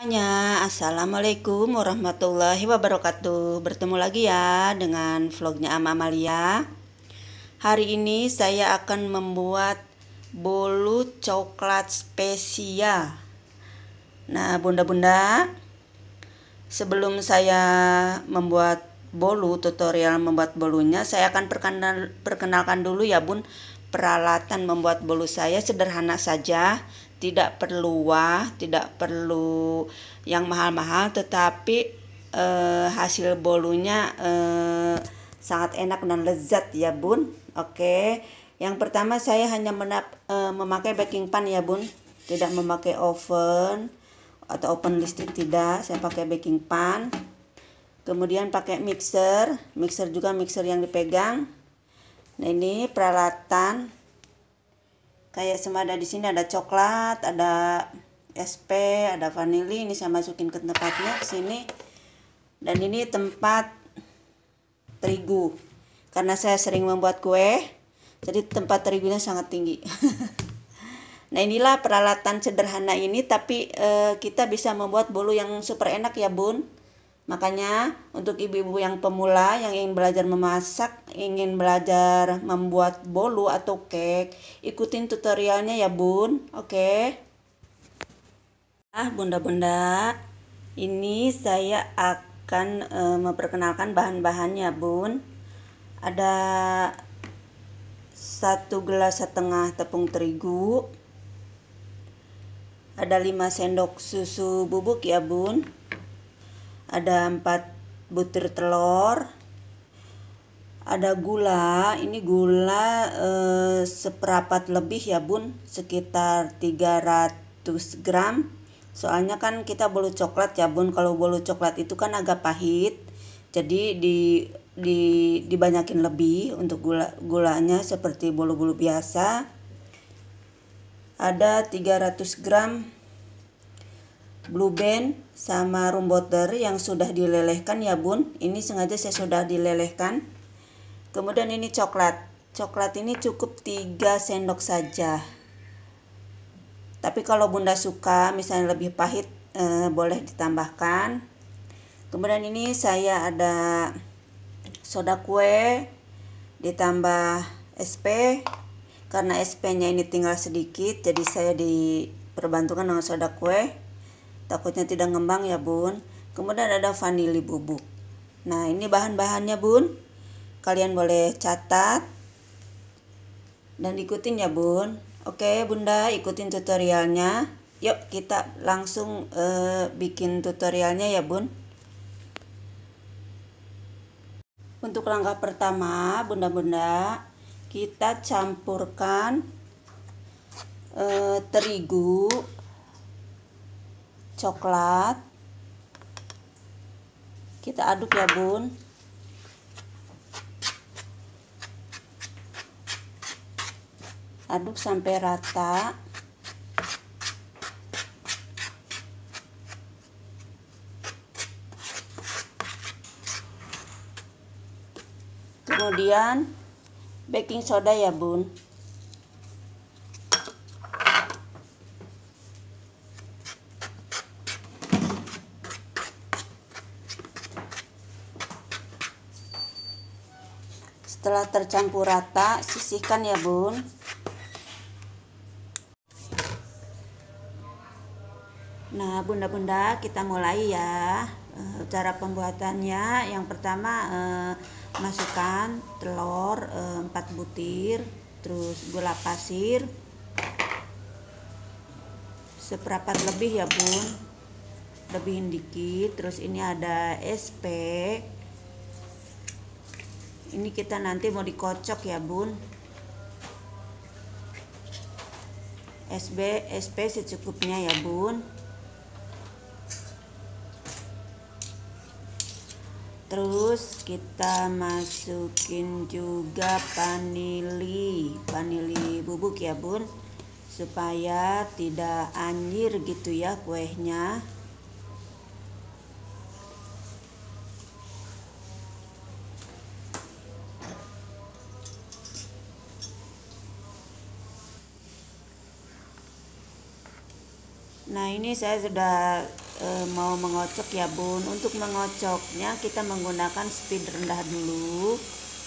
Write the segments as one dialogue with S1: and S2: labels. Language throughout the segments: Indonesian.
S1: semuanya Assalamualaikum warahmatullahi wabarakatuh Bertemu lagi ya dengan vlognya Ama Amalia Hari ini saya akan membuat bolu coklat spesial Nah bunda-bunda Sebelum saya membuat bolu tutorial membuat bolunya Saya akan perkenalkan dulu ya bun Peralatan membuat bolu saya sederhana saja tidak perlu wah, tidak perlu yang mahal-mahal, tetapi eh, hasil bolunya eh, sangat enak dan lezat ya bun. Oke, yang pertama saya hanya menap, eh, memakai baking pan ya bun, tidak memakai oven atau open listrik tidak, saya pakai baking pan. Kemudian pakai mixer, mixer juga mixer yang dipegang. Nah ini peralatan kayak sama ada di sini ada coklat ada SP ada vanili ini saya masukin ke tempatnya ke sini dan ini tempat terigu karena saya sering membuat kue jadi tempat terigunya sangat tinggi nah inilah peralatan sederhana ini tapi e, kita bisa membuat bolu yang super enak ya bun Makanya untuk ibu-ibu yang pemula yang ingin belajar memasak, ingin belajar membuat bolu atau cake, ikutin tutorialnya ya bun, oke? Okay? Ah bunda-bunda, ini saya akan e, memperkenalkan bahan-bahannya bun. Ada satu gelas setengah tepung terigu, ada lima sendok susu bubuk ya bun ada 4 butir telur ada gula ini gula eh, seperapat lebih ya bun sekitar 300 gram soalnya kan kita bolu coklat ya bun kalau bolu coklat itu kan agak pahit jadi di di dibanyakin lebih untuk gula gulanya seperti bolu-bolu biasa ada 300 gram blue band sama room butter yang sudah dilelehkan ya bun ini sengaja saya sudah dilelehkan kemudian ini coklat coklat ini cukup 3 sendok saja tapi kalau bunda suka misalnya lebih pahit eh, boleh ditambahkan kemudian ini saya ada soda kue ditambah SP karena SP nya ini tinggal sedikit jadi saya diperbantukan dengan soda kue takutnya tidak ngembang ya bun. Kemudian ada vanili bubuk. Nah ini bahan-bahannya bun. Kalian boleh catat dan ikutin ya bun. Oke bunda ikutin tutorialnya. Yuk kita langsung uh, bikin tutorialnya ya bun. Untuk langkah pertama bunda-bunda kita campurkan e, terigu coklat kita aduk ya bun aduk sampai rata kemudian baking soda ya bun tercampur rata sisihkan ya bun nah bunda-bunda kita mulai ya eh, cara pembuatannya yang pertama eh, masukkan telur eh, 4 butir terus gula pasir seperapat lebih ya bun lebihin dikit terus ini ada SP ini kita nanti mau dikocok ya bun SB SP secukupnya ya bun terus kita masukin juga vanili vanili bubuk ya bun supaya tidak anjir gitu ya kuenya ini saya sudah e, mau mengocok ya bun untuk mengocoknya kita menggunakan speed rendah dulu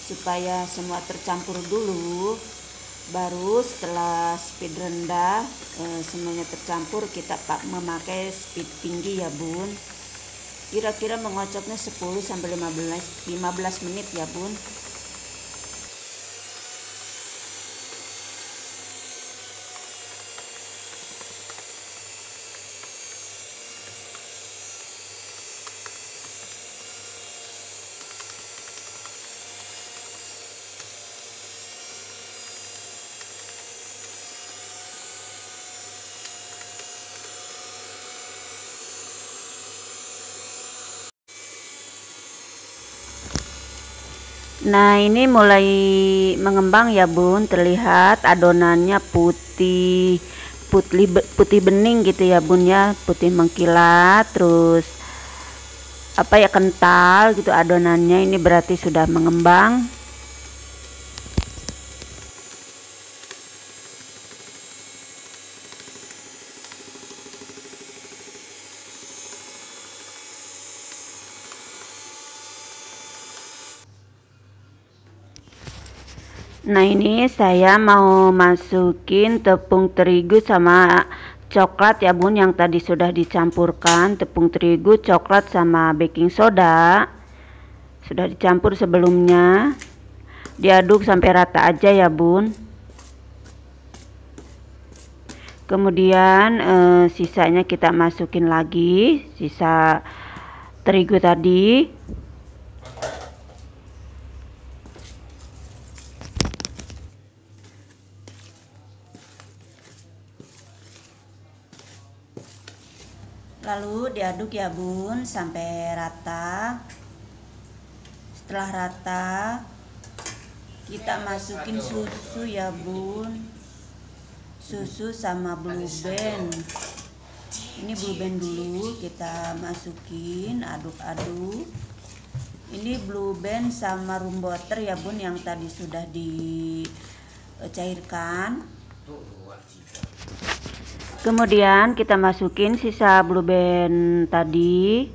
S1: supaya semua tercampur dulu baru setelah speed rendah e, semuanya tercampur kita pak memakai speed tinggi ya bun kira-kira mengocoknya 10 sampai 15 15 menit ya bun Nah ini mulai mengembang ya bun terlihat adonannya putih putih putih bening gitu ya bun ya putih mengkilat terus apa ya kental gitu adonannya ini berarti sudah mengembang Nah ini saya mau masukin tepung terigu sama coklat ya bun yang tadi sudah dicampurkan tepung terigu coklat sama baking soda sudah dicampur sebelumnya diaduk sampai rata aja ya bun kemudian eh, sisanya kita masukin lagi sisa terigu tadi lalu diaduk ya bun sampai rata setelah rata kita masukin susu ya bun susu sama blue band ini blue band dulu kita masukin aduk-aduk ini blue band sama room butter ya bun yang tadi sudah dicairkan kemudian kita masukin sisa blue band tadi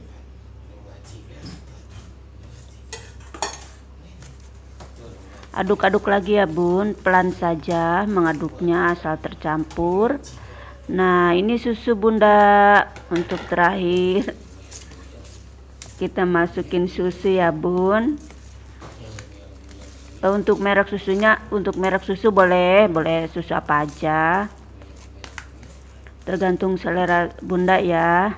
S1: aduk-aduk lagi ya bun pelan saja mengaduknya asal tercampur nah ini susu bunda untuk terakhir kita masukin susu ya bun eh, untuk merek susunya untuk merek susu boleh boleh susu apa aja tergantung selera bunda ya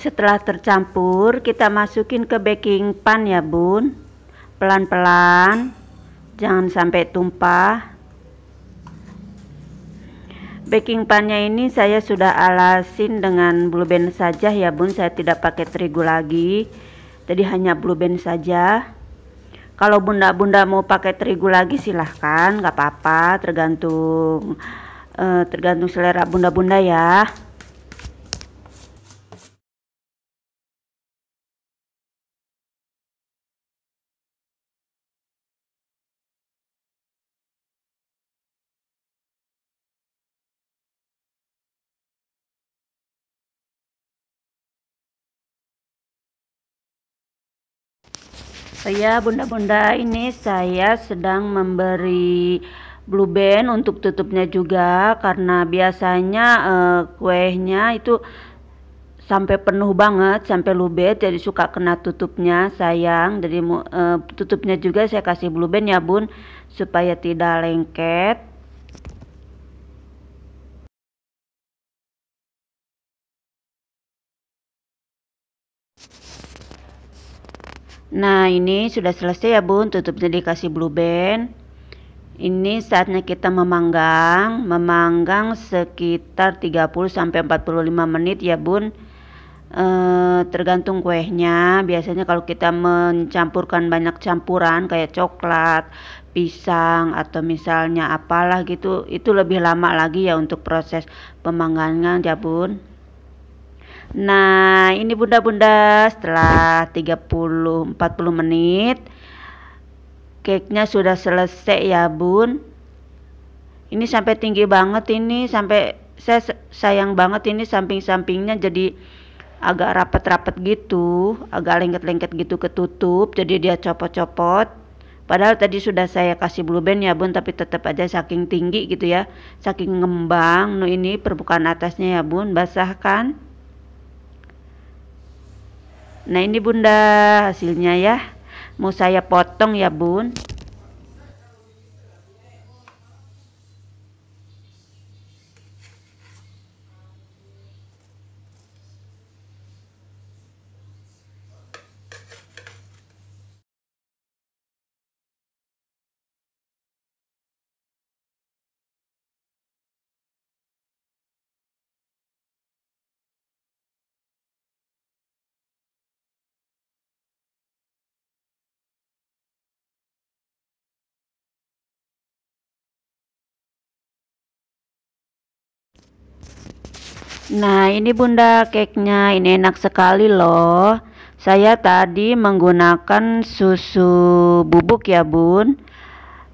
S1: Setelah tercampur, kita masukin ke baking pan ya bun. Pelan-pelan, jangan sampai tumpah baking pannya ini saya sudah alasin dengan blue band saja ya bun saya tidak pakai terigu lagi jadi hanya blue band saja kalau bunda-bunda mau pakai terigu lagi silahkan nggak apa-apa tergantung eh, tergantung selera bunda-bunda ya ya bunda-bunda ini saya sedang memberi blue band untuk tutupnya juga karena biasanya eh, kuenya itu sampai penuh banget sampai lubet jadi suka kena tutupnya sayang jadi uh, tutupnya juga saya kasih blue band ya bun supaya tidak lengket Nah ini sudah selesai ya bun tutupnya dikasih blue band ini saatnya kita memanggang memanggang sekitar 30-45 menit ya bun e, tergantung kuenya biasanya kalau kita mencampurkan banyak campuran kayak coklat pisang atau misalnya apalah gitu itu lebih lama lagi ya untuk proses pemanggangan ya bun Nah ini bunda-bunda setelah 30-40 menit Cake-nya sudah selesai ya bun Ini sampai tinggi banget ini Sampai saya sayang banget ini samping-sampingnya jadi agak rapet-rapet gitu, agak lengket-lengket gitu ketutup, jadi dia copot-copot. Padahal tadi sudah saya kasih blue band ya bun, tapi tetap aja saking tinggi gitu ya, saking ngembang. Nuh ini permukaan atasnya ya bun, basah kan? Nah ini bunda hasilnya ya. Mau saya potong ya bun. Nah ini bunda keknya ini enak sekali loh Saya tadi menggunakan susu bubuk ya bun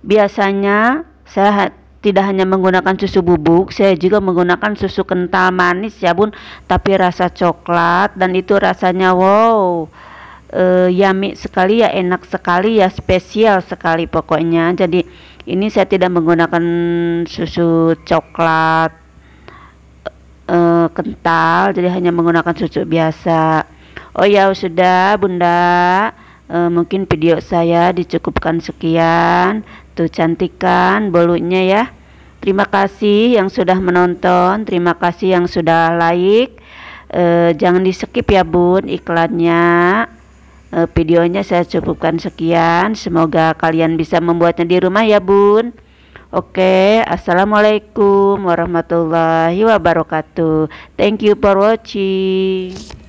S1: Biasanya saya tidak hanya menggunakan susu bubuk Saya juga menggunakan susu kental manis ya bun Tapi rasa coklat dan itu rasanya wow uh, yummy sekali ya enak sekali ya spesial sekali pokoknya Jadi ini saya tidak menggunakan susu coklat kental jadi hanya menggunakan susu biasa oh ya sudah bunda e, mungkin video saya dicukupkan sekian tuh cantikan bolunya ya terima kasih yang sudah menonton terima kasih yang sudah like e, jangan di skip ya bun iklannya e, videonya saya cukupkan sekian semoga kalian bisa membuatnya di rumah ya bun Oke, okay, assalamualaikum warahmatullahi wabarakatuh. Thank you for watching.